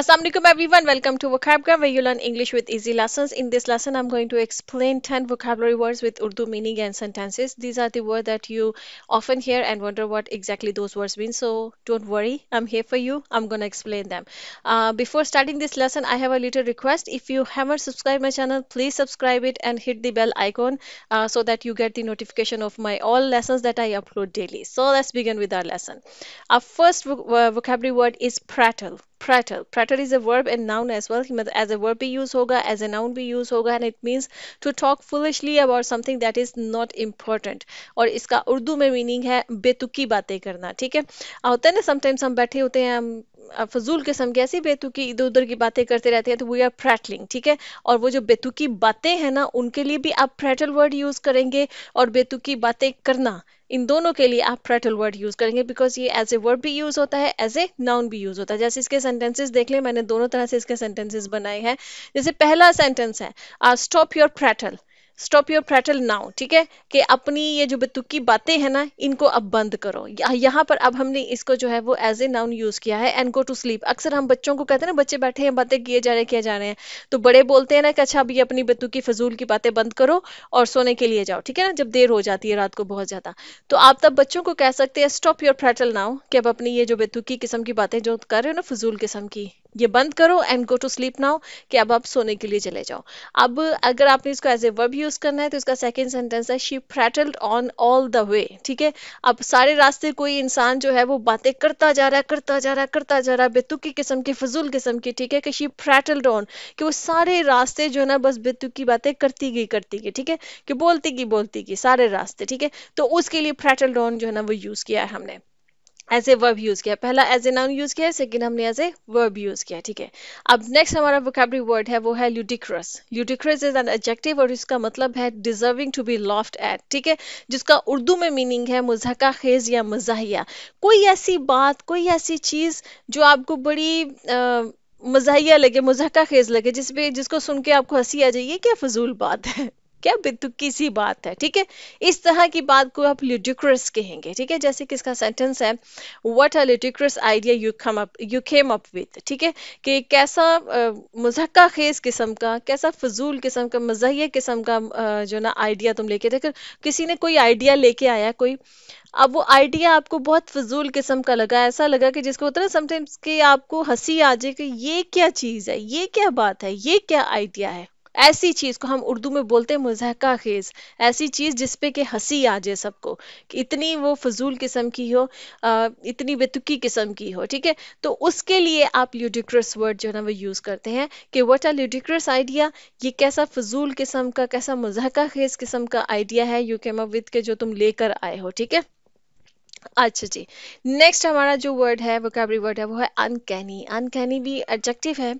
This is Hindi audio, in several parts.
Assalamualaikum everyone welcome to vocabgra where you learn English with easy lessons in this lesson I'm going to explain 10 vocabulary words with Urdu meaning and sentences these are the words that you often hear and wonder what exactly those words mean so don't worry I'm here for you I'm gonna explain them uh, before starting this lesson I have a little request if you haven't subscribed my channel please subscribe it and hit the bell icon uh, so that you get the notification of my all lessons that I upload daily so let's begin with our lesson our first vo uh, vocabulary word is prattle prattle prattle is a verb and noun as well as a verb be use hoga as a noun be use hoga and it means to talk foolishly about something that is not important aur iska urdu mein meaning hai betuki baatein karna theek hai hota hai na sometimes hum baithe hote hain hum फजूल किस्म की ऐसी बेतुकी इधर उधर की बातें करते रहते हैं तो वी आर प्रैटलिंग ठीक है और वो जो बेतुकी बातें हैं ना उनके लिए भी आप प्रैटल वर्ड यूज करेंगे और बेतुकी बातें करना इन दोनों के लिए आप प्रैटल वर्ड यूज करेंगे बिकॉज ये एज ए वर्ड भी यूज होता है एज ए नाउन भी यूज होता है जैसे इसके सेंटेंसेस देख लें मैंने दोनों तरह से इसके सेंटेंसेस बनाए हैं जैसे पहला सेंटेंस है stop your prattle stop your prattle now ठीक है कि अपनी ये जो बतुकी बातें हैं ना इनको अब बंद करो यहाँ पर अब हमने इसको जो है वो एज ए नाउन यूज किया है एंड गो टू स्लीप अक्सर हम बच्चों को कहते हैं ना बच्चे बैठे हैं बातें किए जा रहे किए जा रहे हैं तो बड़े बोलते हैं ना कि अच्छा अब ये अपनी बतुकी फजूल की बातें बंद करो और सोने के लिए जाओ ठीक है ना जब देर हो जाती है रात को बहुत ज्यादा तो आप तब बच्चों को कह सकते हैं स्टॉप योर प्रैटल नाउ कि अब अपनी ये जो बेतुकी किस्म की बातें जो कर रहे हो ना फजूल किस्म की ये बंद करो and go to sleep now कि अब आप सोने के लिए चले जाओ अब अगर आपने इसको एज ए वर्ब यूज करना है तो इसका सेकेंड सेंटेंस है she prattled on all the way ठीक है अब सारे रास्ते कोई इंसान जो है वो बातें करता जा रहा है करता जा रहा है करता जा रहा है बेतुकी किस्म की फजूल किस्म की ठीक है कि शी फ्रैटल्ड ऑन कि वो सारे रास्ते जो है ना बस बेतुकी बातें करती गई करती गई ठीक है कि बोलती गई बोलती गई सारे रास्ते ठीक है तो उसके लिए फ्रैटल्ड ऑन जो है ना वो यूज किया है हमने एज ए वर्ब यूज किया पहला एज ए नाउन यूज किया सेकेंड हमने एज ए वर्ब यूज किया ठीक है अब नेक्स्ट हमारा वोकेबरी वर्ड है वो है ludicrous ludicrous is an adjective और इसका मतलब है deserving to be laughed at ठीक है जिसका उर्दू में मीनिंग है मुजहका खेज या मजाहिया कोई ऐसी बात कोई ऐसी चीज जो आपको बड़ी आ, मजाहिया लगे मुजहका खेज लगे जिसपे जिसको सुन के आपको हंसी आ जाइए क्या फजूल बात है क्या बेतुकी सी बात है ठीक है इस तरह की बात को आप लिडिक्रस कहेंगे ठीक है जैसे कि इसका सेंटेंस है what are ludicrous idea you come up you came up with ठीक है कि कैसा मजहका खेज किस्म का कैसा फजूल किस्म का मजाही किस्म का जो ना आइडिया तुम लेके देखो किसी ने कोई आइडिया लेके आया कोई अब वो आइडिया आपको बहुत फजूल किस्म का लगा ऐसा लगा कि जिसको होता है ना समटाइम्स कि आपको हंसी आ जाए कि ये क्या चीज़ है ये क्या बात है ये क्या आइडिया है ऐसी चीज को हम उर्दू में बोलते हैं मजाका खेज ऐसी चीज जिसपे कि हंसी आ जाए सबको इतनी वो फजूल किस्म की हो इतनी बेतुकी किस्म की हो ठीक है तो उसके लिए आप ल्यूडिक्रस वर्ड जो है ना वो यूज करते हैं कि वट आर ल्यूडिक्रस आइडिया ये कैसा फजूल किस्म का कैसा मजाका खेज किस्म का आइडिया है यू कैम अप विद के जो तुम लेकर आए हो ठीक है अच्छा जी नेक्स्ट हमारा जो वर्ड है वोकैबरी वर्ड है वो है अनकैनी अनकैनी भी एडजेक्टिव है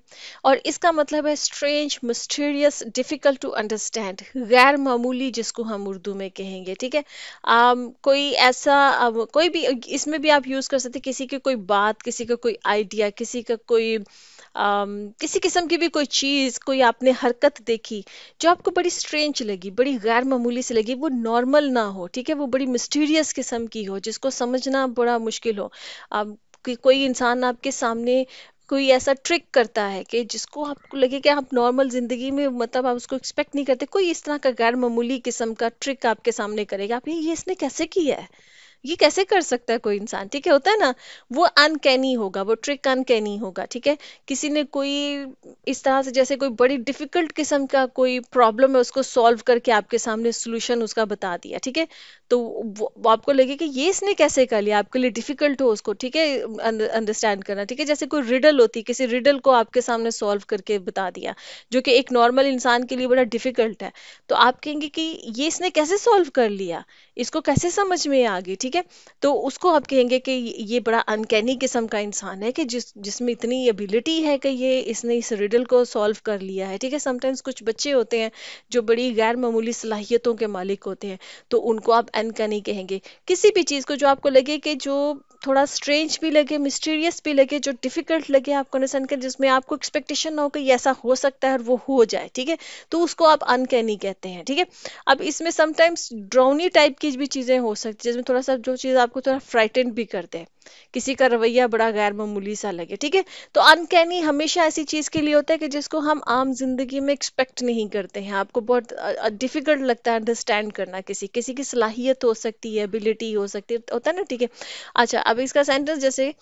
और इसका मतलब है strange mysterious difficult to understand गैर मामूली जिसको हम उर्दू में कहेंगे ठीक है um, कोई ऐसा um, कोई भी इसमें भी आप यूज़ कर सकते किसी की कोई बात किसी का कोई आइडिया किसी का कोई um, किसी किस्म की भी कोई चीज़ कोई आपने हरकत देखी जो आपको बड़ी स्ट्रेंज लगी बड़ी गैर मामूली से लगी वो नॉर्मल ना हो ठीक है वो बड़ी मिस्टीरियस किस्म की हो जिसको समझना बड़ा मुश्किल हो आप कि कोई इंसान आपके सामने कोई ऐसा ट्रिक करता है कि जिसको आपको लगे कि आप नॉर्मल जिंदगी में मतलब आप उसको एक्सपेक्ट नहीं करते कोई इस तरह का गैर मामूली किस्म का ट्रिक आपके सामने करेगा आप ये इसने कैसे किया है ये कैसे कर सकता है कोई इंसान ठीक है होता है ना वो अनकैनी होगा वो ट्रिक अनकैनी होगा ठीक है किसी ने कोई इस तरह से जैसे कोई बड़ी डिफिकल्ट किस्म का कोई प्रॉब्लम है उसको सॉल्व करके आपके सामने सोल्यूशन उसका बता दिया ठीक है तो वो, वो आपको लगे कि ये इसने कैसे कर लिया आपके लिए डिफिकल्ट हो उसको ठीक है अंडरस्टैंड करना ठीक है जैसे कोई रिडल होती किसी रिडल को आपके सामने सॉल्व करके बता दिया जो कि एक नॉर्मल इंसान के लिए बड़ा डिफिकल्ट है तो आप कहेंगे कि ये इसने कैसे सॉल्व कर लिया इसको कैसे समझ में आ गई ठीक ठीक है तो उसको आप कहेंगे कि ये बड़ा अनकैनी किस्म का इंसान है कि जिस जिसमें इतनी एबिलिटी है कि ये इसने इस रिडल को सॉल्व कर लिया है ठीक है समटाइम्स कुछ बच्चे होते हैं जो बड़ी गैर मामूली सलाहियतों के मालिक होते हैं तो उनको आप अनकैनी कहेंगे किसी भी चीज़ को जो आपको लगे कि जो थोड़ा स्ट्रेंज भी लगे मिस्टीरियस भी लगे जो डिफिकल्ट लगे आपको अंडरस्टैंड कर जिसमें आपको एक्सपेक्टेशन ना हो कि ऐसा हो सकता है और वो हो जाए ठीक है तो उसको आप अनकैनी कहते हैं ठीक है अब इसमें समटाइम्स ड्राउनी टाइप की भी चीज़ें हो सकती है जिसमें थोड़ा सा जो चीज़ आपको थोड़ा फ्राइटेंड भी करते हैं किसी का रवैया बड़ा गैर मामूली सा लगे ठीक है तो अनकैनी हमेशा ऐसी चीज के लिए होता है कि जिसको हम आम जिंदगी में एक्सपेक्ट नहीं करते हैं आपको बहुत डिफिकल्ट लगता है अंडरस्टैंड करना किसी किसी की सलाहियत हो सकती है एबिलिटी हो सकती है होता है ना ठीक है अच्छा अब इसका सेंटेंस जैसे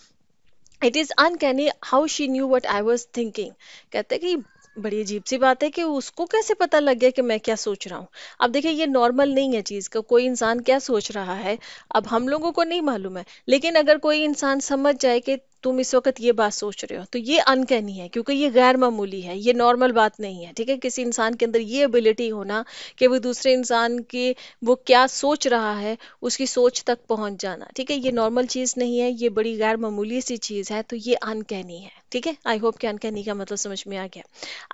it is uncanny how she knew what I was thinking कहते हैं कि बड़ी अजीब सी बात है कि उसको कैसे पता लग गया कि मैं क्या सोच रहा हूँ अब देखिए ये नॉर्मल नहीं है चीज़ का कोई इंसान क्या सोच रहा है अब हम लोगों को नहीं मालूम है लेकिन अगर कोई इंसान समझ जाए कि तुम इस वक्त ये बात सोच रहे हो तो ये अनकहनी है क्योंकि ये गैर मामूली है ये नॉर्मल बात नहीं है ठीक है किसी इंसान के अंदर ये एबिलिटी होना कि वो दूसरे इंसान के वो क्या सोच रहा है उसकी सोच तक पहुंच जाना ठीक है ये नॉर्मल चीज़ नहीं है ये बड़ी गैर मामूली सी चीज़ है तो ये अनकहनी है ठीक है आई होप कैन कैनी का मतलब समझ में आ गया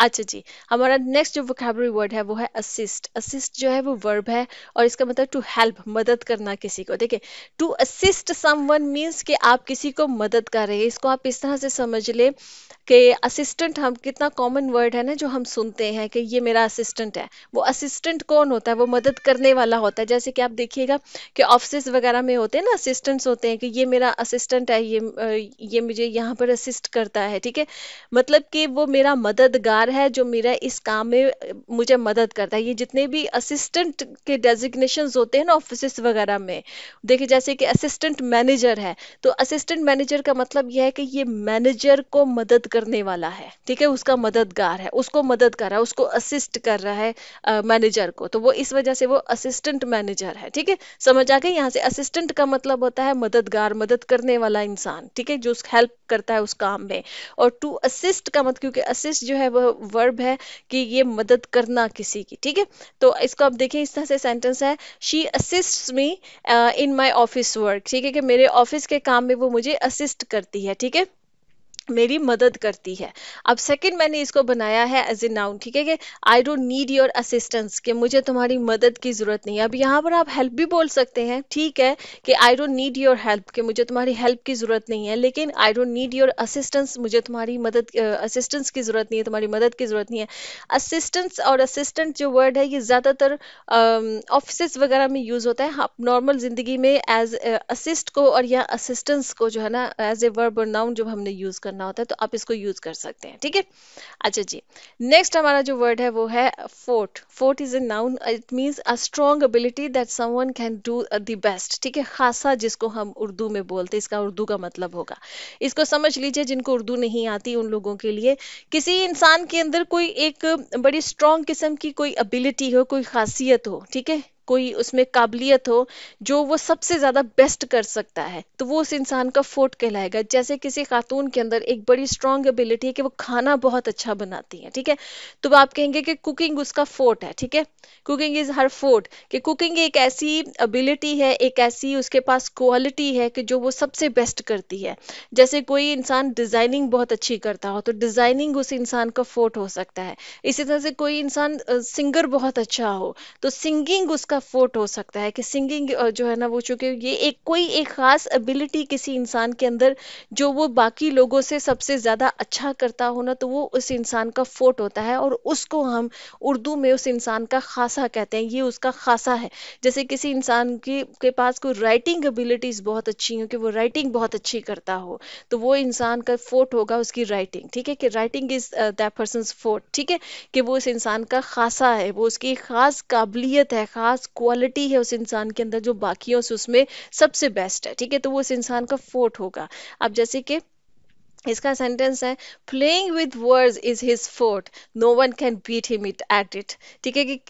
अच्छा जी हमारा नेक्स्ट जो वोकेबरी वर्ड है वो है असिस्ट असिस्ट जो है वो वर्ब है और इसका मतलब टू हेल्प मदद करना किसी को ठीक है टू असिस्ट समवन मीन्स कि आप किसी को मदद कर रहे हैं इसको आप इस तरह से समझ ले कि असिस्टेंट हम कितना कॉमन वर्ड है ना जो हम सुनते हैं कि ये मेरा असिस्टेंट है वो असिस्टेंट कौन होता है वो मदद करने वाला होता है जैसे कि आप देखिएगा कि ऑफिस वगैरह में होते हैं ना असिस्टेंट्स होते हैं कि ये मेरा असिस्टेंट है ये ये मुझे यहाँ पर असिस्ट करता है है ठीक है मतलब कि वो मेरा मददगार है जो मेरा इस काम में मुझे मदद करता है ये जितने भी असिस्टेंट के डेजिग्नेशन होते हैं ना ऑफिस वगैरह में देखिए जैसे कि असिस्टेंट मैनेजर है तो असिस्टेंट मैनेजर का मतलब यह है कि ये मैनेजर को मदद करने वाला है ठीक है उसका मददगार है उसको मदद कर रहा है उसको असिस्ट कर रहा है मैनेजर को तो वो इस वजह से वो असिस्टेंट मैनेजर है ठीक है समझ आ गए यहाँ से असिस्टेंट का मतलब होता है मददगार मदद करने वाला इंसान ठीक है जो हेल्प करता है उस काम में और टू असिस्ट का मतलब क्योंकि असिस्ट जो है वह वर्ब है कि ये मदद करना किसी की ठीक है तो इसको आप देखें इस तरह से सेंटेंस है she assist me in my office work ठीक है कि मेरे ऑफिस के काम में वो मुझे असिस्ट करती है ठीक है मेरी मदद करती है अब सेकंड मैंने इसको बनाया है एज ए नाउन ठीक है कि I don't need your assistance कि मुझे तुम्हारी मदद की ज़रूरत नहीं है अब यहाँ पर आप हेल्प भी बोल सकते हैं ठीक है कि I don't need your help कि मुझे तुम्हारी हेल्प की ज़रूरत नहीं है लेकिन I don't need your assistance मुझे तुम्हारी मदद असिस्टेंस uh, की ज़रूरत नहीं है तुम्हारी मदद की ज़रूरत नहीं है असिस्टेंस और असिस्टेंट जो वर्ड है ये ज़्यादातर ऑफिस uh, वगैरह में यूज़ होता है आप हाँ, नॉर्मल ज़िंदगी में एज असिस्ट uh, को और या असिस्टेंस को जो है ना एज ए वर्ब और नाउन जो हमने यूज़ करना करना होता है तो आप इसको यूज कर सकते हैं ठीक है अच्छा जी नेक्स्ट हमारा जो वर्ड है वो है forte forte is a noun it means a strong ability that someone can do the best ठीक है खासा जिसको हम उर्दू में बोलते हैं इसका उर्दू का मतलब होगा इसको समझ लीजिए जिनको उर्दू नहीं आती उन लोगों के लिए किसी इंसान के अंदर कोई एक बड़ी स्ट्रॉन्ग किस्म की कोई एबिलिटी हो कोई खासियत हो ठीक है कोई उसमें काबिलियत हो जो वो सबसे ज़्यादा बेस्ट कर सकता है तो वो उस इंसान का फोर्ट कहलाएगा जैसे किसी खातून के अंदर एक बड़ी स्ट्रॉन्ग एबिलिटी है कि वो खाना बहुत अच्छा बनाती है ठीक है तो आप कहेंगे कि कुकिंग उसका फोर्ट है ठीक है कुकिंग इज हर फोर्ट कि कुकिंग एक ऐसी एबिलिटी है एक ऐसी उसके पास क्वालिटी है कि जो वो सबसे बेस्ट करती है जैसे कोई इंसान डिज़ाइनिंग बहुत अच्छी करता हो तो डिज़ाइनिंग उस इंसान का फोर्ट हो सकता है इसी तरह से कोई इंसान सिंगर बहुत अच्छा हो तो सिंगिंग उसका फोर्ट हो सकता है कि सिंगिंग जो है ना वो चूंकि ये एक कोई एक खास एबिलिटी किसी इंसान के अंदर जो वो बाकी लोगों से सबसे ज़्यादा अच्छा करता हो ना तो वो उस इंसान का फोर्ट होता है और उसको हम उर्दू में उस इंसान का खासा कहते हैं ये उसका खासा है जैसे किसी इंसान की के पास कोई राइटिंग एबिलिटीज़ बहुत अच्छी हो कि वो राइटिंग बहुत अच्छी करता हो तो वो इंसान का फोर्ट होगा उसकी राइटिंग ठीक है कि writing is that person forte ठीक है कि वो उस इंसान का खासा है वो उसकी खास काबिलियत है खास क्वालिटी है उस इंसान के अंदर जो बाकियों से उसमें सबसे बेस्ट है ठीक है तो वो उस इंसान का फोर्ट होगा अब जैसे कि इसका सेंटेंस है playing with words is his forte no one can beat him it at it ठीक है कि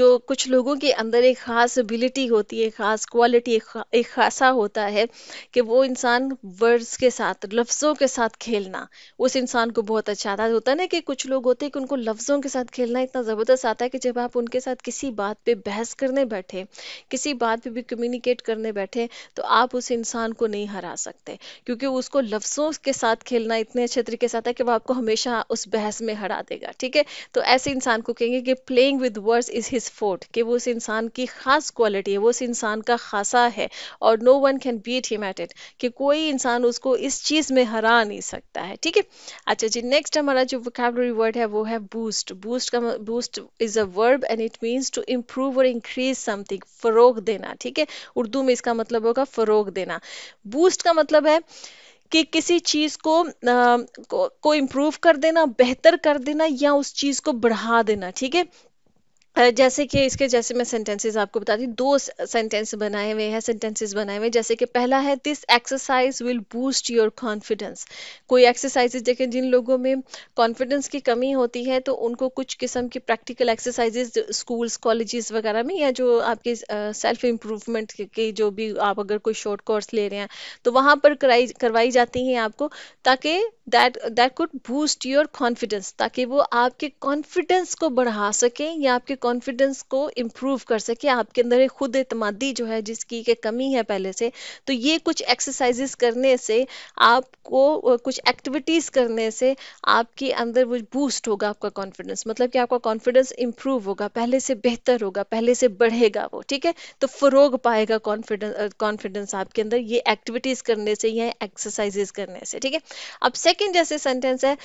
जो कुछ लोगों के अंदर एक खास एबिलिटी होती है खास क्वालिटी एक खासा होता है कि वो इंसान वर्ड्स के साथ लफ्ज़ों के साथ खेलना उस इंसान को बहुत अच्छा आता है होता है ना कि कुछ लोग होते हैं कि उनको लफ्ज़ों के साथ खेलना इतना ज़बरदस्त आता है कि जब आप उनके साथ किसी बात पर बहस करने बैठे किसी बात पर भी कम्युनिकेट करने बैठे तो आप उस इंसान को नहीं हरा सकते क्योंकि उसको लफ्ज़ों के साथ खेल खेलना इतने अच्छे तरीके से आता है कि वो आपको हमेशा उस बहस में हरा देगा ठीक है तो ऐसे इंसान को कहेंगे कि playing with words is his forte कि वो उस इंसान की खास क्वालिटी है वो उस इंसान का खासा है और no one can beat him at it कि कोई इंसान उसको इस चीज़ में हरा नहीं सकता है ठीक है अच्छा जी नेक्स्ट हमारा जो वोकेबलरी वर्ड है वो है बूस्ट बूस्ट का boost is a verb and it means to improve और इंक्रीज समथिंग फरोग देना ठीक है उर्दू में इसका मतलब होगा फरोग देना बूस्ट का मतलब है कि किसी चीज़ को आ, को, को इम्प्रूव कर देना बेहतर कर देना या उस चीज़ को बढ़ा देना ठीक है जैसे कि इसके जैसे मैं सेंटेंसेस आपको बताती दो सेंटेंस बनाए हुए हैं सेंटेंसेस बनाए हुए जैसे कि पहला है this exercise will boost your confidence कोई एक्सरसाइजेज देखें जिन लोगों में कॉन्फिडेंस की कमी होती है तो उनको कुछ किस्म की प्रैक्टिकल एक्सरसाइजेज स्कूल्स कॉलेजेस वगैरह में या जो आपके सेल्फ इम्प्रूवमेंट की जो भी आप अगर कोई शॉर्ट कोर्स ले रहे हैं तो वहाँ पर कराई करवाई जाती हैं आपको ताकि that that could boost your confidence ताकि वो आपके कॉन्फिडेंस को बढ़ा सकें या आपके कॉन्फिडेंस को इम्प्रूव कर सके आपके अंदर खुद एतमादी जो है जिसकी के कमी है पहले से तो ये कुछ एक्सरसाइजेस करने से आपको कुछ एक्टिविटीज़ करने से आपके अंदर वो बूस्ट होगा आपका कॉन्फिडेंस मतलब कि आपका कॉन्फिडेंस इम्प्रूव होगा पहले से बेहतर होगा पहले से बढ़ेगा वो ठीक है तो फरोग पाएगा कॉन्फिडेंस कॉन्फिडेंस आपके अंदर ये एक्टिविटीज़ करने से या एक्सरसाइज करने से ठीक है अब सेकेंड जैसे सेंटेंस है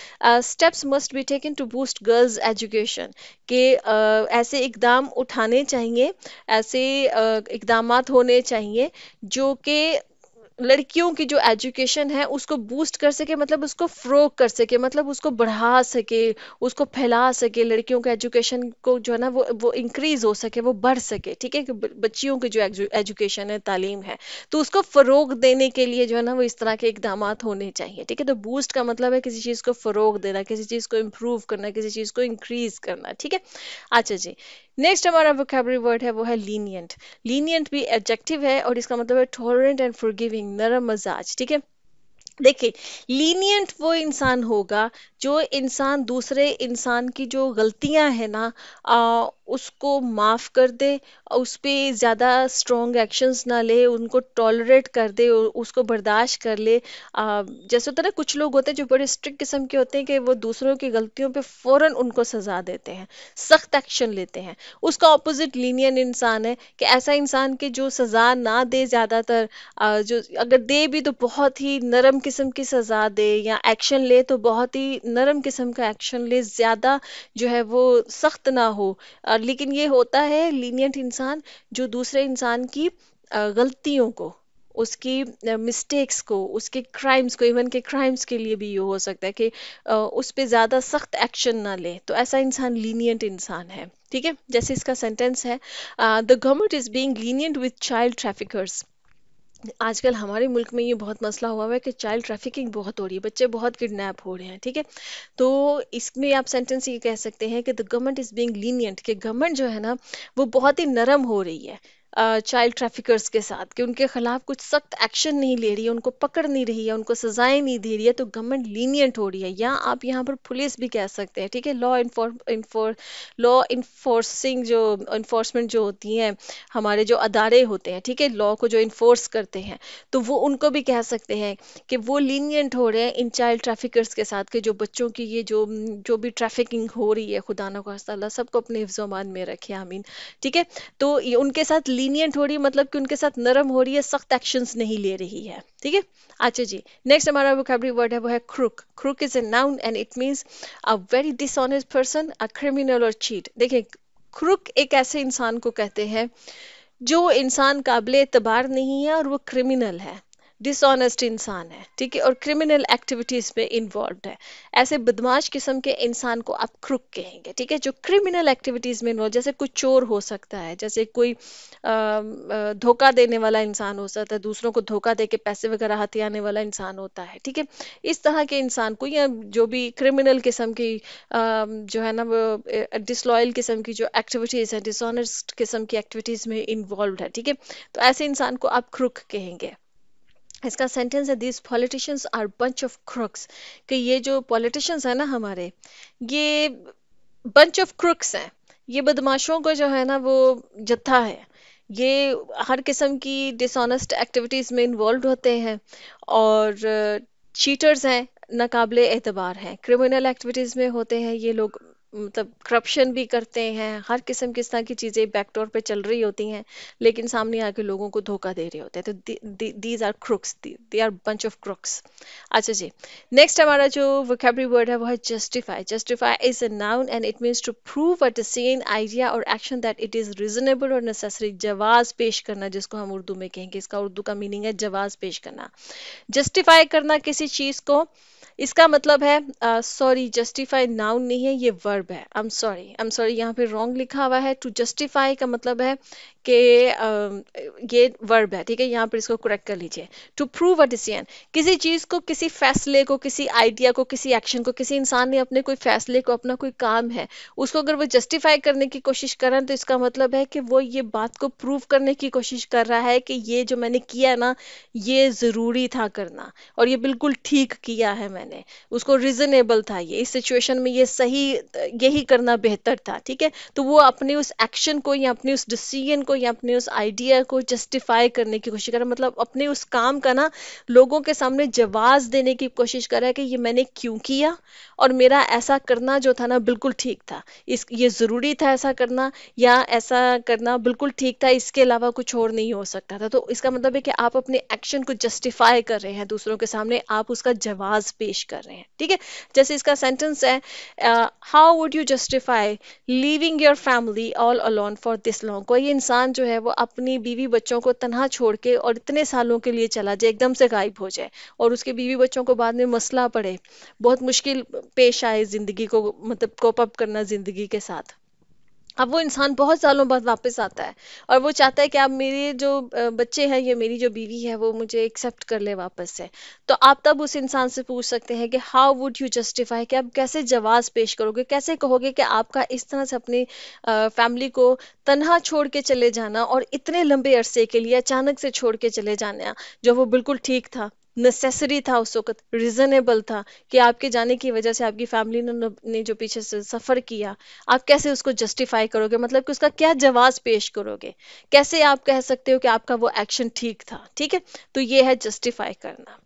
steps must be taken to boost girls education के uh, ऐसे इकदाम उठाने चाहिए ऐसे इकदाम होने चाहिए जो कि लड़कियों की जो एजुकेशन है उसको बूस्ट कर सके मतलब उसको फ्रोक कर सके मतलब उसको बढ़ा सके उसको फैला सके लड़कियों के एजुकेशन को जो है ना वो वो इंक्रीज हो सके वो बढ़ सके ठीक है बच्चियों की जो एजुकेशन है तालीम है तो उसको फ़रोग देने के लिए जो है ना वो इस तरह के इकदाम होने चाहिए ठीक है तो बूस्ट का मतलब है किसी चीज़ को फ़रोग देना किसी चीज़ को इम्प्रूव करना किसी चीज़ को इंक्रीज करना ठीक है अच्छा जी नेक्स्ट हमारा वोकेबरी वर्ड है वो है लीनियंट लीनियंट भी एडजेक्टिव है और इसका मतलब है टॉलरेंट एंड फॉरगिविंग नरम मजाज ठीक है देखिए लीनियंट वो इंसान होगा जो इंसान दूसरे इंसान की जो गलतियां हैं ना आ, उसको माफ़ कर दे उस पर ज़्यादा स्ट्रॉन्ग एक्शंस ना ले उनको टॉलरेट कर दे उसको बर्दाश्त कर ले आ, जैसे होता है ना कुछ लोग होते हैं जो बड़े स्ट्रिक्ट किस्म के होते हैं कि वो दूसरों की गलतियों पे फ़ौरन उनको सज़ा देते हैं सख्त एक्शन लेते हैं उसका ऑपोजिट लीनियन इंसान है कि ऐसा इंसान के जो सज़ा ना दे ज़्यादातर जो अगर दे भी तो बहुत ही नरम किस्म की सज़ा दे या एक्शन ले तो बहुत ही नरम किस्म का एक्शन ले ज़्यादा जो है वो सख्त ना हो लेकिन ये होता है लीनियंट इंसान जो दूसरे इंसान की गलतियों को उसकी मिस्टेक्स को उसके क्राइम्स को इवन के क्राइम्स के लिए भी ये हो सकता है कि उस पर ज़्यादा सख्त एक्शन ना ले तो ऐसा इंसान लीनियंट इंसान है ठीक है जैसे इसका सेंटेंस है the government is being lenient with child traffickers आजकल हमारे मुल्क में ये बहुत मसला हुआ है कि चाइल्ड ट्रैफिकिंग बहुत हो रही है बच्चे बहुत किडनैप हो रहे हैं ठीक है तो इसमें आप सेंटेंस ये कह सकते हैं कि the government is being lenient कि गवर्नमेंट जो है ना वो बहुत ही नरम हो रही है चाइल्ड ट्रैफिकर्स के साथ कि उनके खिलाफ कुछ सख्त एक्शन नहीं ले रही है उनको पकड़ नहीं रही है उनको सजाएं नहीं दे रही है तो गवर्नमेंट लीनियंट हो रही है या आप यहाँ पर पुलिस भी कह सकते हैं ठीक है लॉ इन्फोर लॉ इन्फोर्सिंग जो इन्फोर्समेंट जो होती हैं हमारे जो अदारे होते हैं ठीक है लॉ को जो इन्फोर्स करते हैं तो वो उनको भी कह सकते हैं कि वो लीनियंट हो रहे हैं इन चाइल्ड ट्रैफिकर्स के साथ कि जो बच्चों की ये जो जो भी ट्रैफिकिंग हो रही है खुदा ना खास्ता सबको अपने हिफ्जोमान में रखे आमीन ठीक है तो उनके साथ लीनियंट हो रही है मतलब कि उनके साथ नरम हो रही है सख्त एक्शन नहीं ले रही है ठीक है अच्छा जी नेक्स्ट हमारा वो खबरी वर्ड है वो है crook crook is a noun and it means a very dishonest person a criminal और चीट देखिए क्रुक एक ऐसे इंसान को कहते हैं जो इंसान काबिल एतबार नहीं है और वो क्रिमिनल है डिसऑनेस्ट इंसान है ठीक है और क्रिमिनल एक्टिविटीज में इन्वॉल्व है ऐसे बदमाश किस्म के इंसान को आप क्रुक कहेंगे ठीक है जो क्रिमिनल एक्टिविटीज में इन्वॉल्व जैसे कोई चोर हो सकता है जैसे कोई धोखा देने वाला इंसान हो सकता है दूसरों को धोखा दे के पैसे वगैरह हथियाने वाला इंसान होता है ठीक है इस तरह के इंसान को या जो भी क्रिमिनल किस्म की जो है ना वो डिसलॉयल किस्म की जो एक्टिविटीज है डिसऑनेस्ट किस्म की एक्टिविटीज में इन्वॉल्व है ठीक है तो ऐसे इंसान को आप क्रुक कहेंगे इसका सेंटेंस है this politicians are bunch of crooks कि ये जो पॉलिटिशियंस है ना हमारे ये बंच ऑफ क्रुक्स हैं ये बदमाशों को जो है ना वो जत्था है ये हर किस्म की डिसऑनेस्ट एक्टिविटीज़ में इन्वॉल्व होते हैं और चीटर्स हैं नाकबले एतबार हैं क्रिमिनल एक्टिविटीज़ में होते हैं ये लोग मतलब करप्शन भी करते हैं हर किस्म किस तरह की चीज़ें बैकडोर पे चल रही होती हैं लेकिन सामने आके लोगों को धोखा दे रहे होते हैं तो these are crooks they are bunch of crooks अच्छा जी नेक्स्ट हमारा जो वोकेबरी वर्ड है वो है justify justify is a noun and it means to prove a sane idea और action that it is reasonable और नेसेसरी जवाज पेश करना जिसको हम उर्दू में कहेंगे इसका उर्दू का मीनिंग है जवाज पेश करना जस्टिफाई करना किसी चीज़ को इसका मतलब है सॉरी जस्टिफाई नाउन नहीं है ये वर्ड वर्ब है I am sorry I am sorry यहाँ पे रॉन्ग लिखा हुआ है टू जस्टिफाई का मतलब है कि ये वर्ब है ठीक है यहाँ पर इसको करेक्ट कर लीजिए टू प्रूव अ डिसीजन किसी चीज़ को किसी फैसले को किसी आइडिया को किसी एक्शन को किसी इंसान ने अपने कोई फैसले को अपना कोई काम है उसको अगर वो जस्टिफाई करने की कोशिश करें तो इसका मतलब है कि वो ये बात को प्रूव करने की कोशिश कर रहा है कि ये जो मैंने किया ना ये ज़रूरी था करना और ये बिल्कुल ठीक किया है मैंने उसको रिजनेबल था ये इस सिचुएशन में ये सही यही करना बेहतर था ठीक है तो वो अपने उस एक्शन को या अपने उस डिसीजन को या अपने उस आइडिया को जस्टिफाई करने की कोशिश कर रहा है मतलब अपने उस काम का ना लोगों के सामने जवाब देने की कोशिश कर रहा है कि ये मैंने क्यों किया और मेरा ऐसा करना जो था ना बिल्कुल ठीक था इस ये ज़रूरी था ऐसा करना या ऐसा करना बिल्कुल ठीक था इसके अलावा कुछ और नहीं हो सकता था तो इसका मतलब है कि आप अपने एक्शन को जस्टिफाई कर रहे हैं दूसरों के सामने आप उसका जवाब पेश कर रहे हैं ठीक है जैसे इसका सेंटेंस है how would you justify leaving your family all alone for this long कोई इंसान इंसान जो है वो अपनी बीवी बच्चों को तनहा छोड़ के और इतने सालों के लिए चला जाए एकदम से गायब हो जाए और उसके बीवी बच्चों को बाद में मसला पड़े बहुत मुश्किल पेश आए ज़िंदगी को मतलब कॉपअप अप करना ज़िंदगी के साथ अब वो इंसान बहुत सालों बाद वापस आता है और वो चाहता है कि आप मेरे जो बच्चे हैं या मेरी जो बीवी है वो मुझे एक्सेप्ट कर ले वापस से तो आप तब उस इंसान से पूछ सकते हैं कि हाउ वुड यू जस्टिफाई कि आप कैसे जवाब पेश करोगे कैसे कहोगे कि आपका इस तरह से अपनी फैमिली को तनहा छोड़ के चले जाना और इतने लंबे अरसे के लिए अचानक से छोड़ के चले जाना जो वो बिल्कुल ठीक था नेसेसरी था उस वक्त रिजनेबल था कि आपके जाने की वजह से आपकी फैमिली ने, ने जो पीछे से सफ़र किया आप कैसे उसको जस्टिफाई करोगे मतलब कि उसका क्या जवाब पेश करोगे कैसे आप कह सकते हो कि आपका वो एक्शन ठीक था ठीक है तो ये है जस्टिफाई करना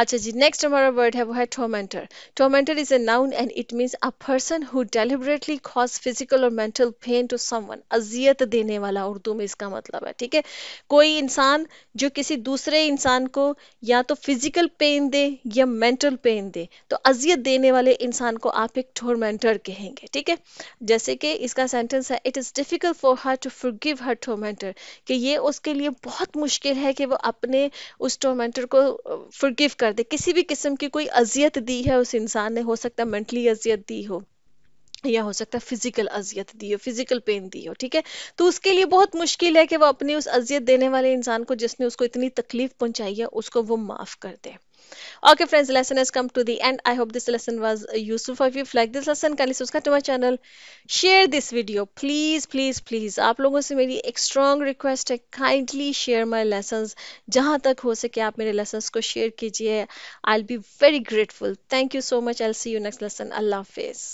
अच्छा जी नेक्स्ट हमारा वर्ड है वो है tormentor tormentor is a noun and it means a person who deliberately cause physical और मेंटल पेन टू समवन अजियत देने वाला उर्दू में इसका मतलब है ठीक है कोई इंसान जो किसी दूसरे इंसान को या तो फिजिकल पेन दे या मेंटल पेन दे तो अजियत देने वाले इंसान को आप एक टोमेंटर कहेंगे ठीक है जैसे कि इसका सेंटेंस है it is difficult for her to give her tormentor कि ये उसके लिए बहुत मुश्किल है कि वो अपने उस टोमेंटर को फॉर फॉरगिव कर दे किसी भी किस्म की कोई अजियत दी है उस इंसान ने हो सकता है मेंटली अजियत दी हो या हो सकता है फिजिकल अजियत दी हो फिजिकल पेन दी हो ठीक है तो उसके लिए बहुत मुश्किल है कि वो अपनी उस अजियत देने वाले इंसान को जिसने उसको इतनी तकलीफ पहुंचाई है उसको वो माफ कर दे Okay friends, lesson has come to the end. I hope this lesson was useful for you. If like this lesson, kindly subscribe to my channel. Share this video. Please, please, please. aap logon se meri ek strong request hai Kindly share my lessons. jahan tak ho sake aap mere lessons ko share kijiye I'll be very grateful. Thank you so much. I'll see you next lesson. Allah Hafiz.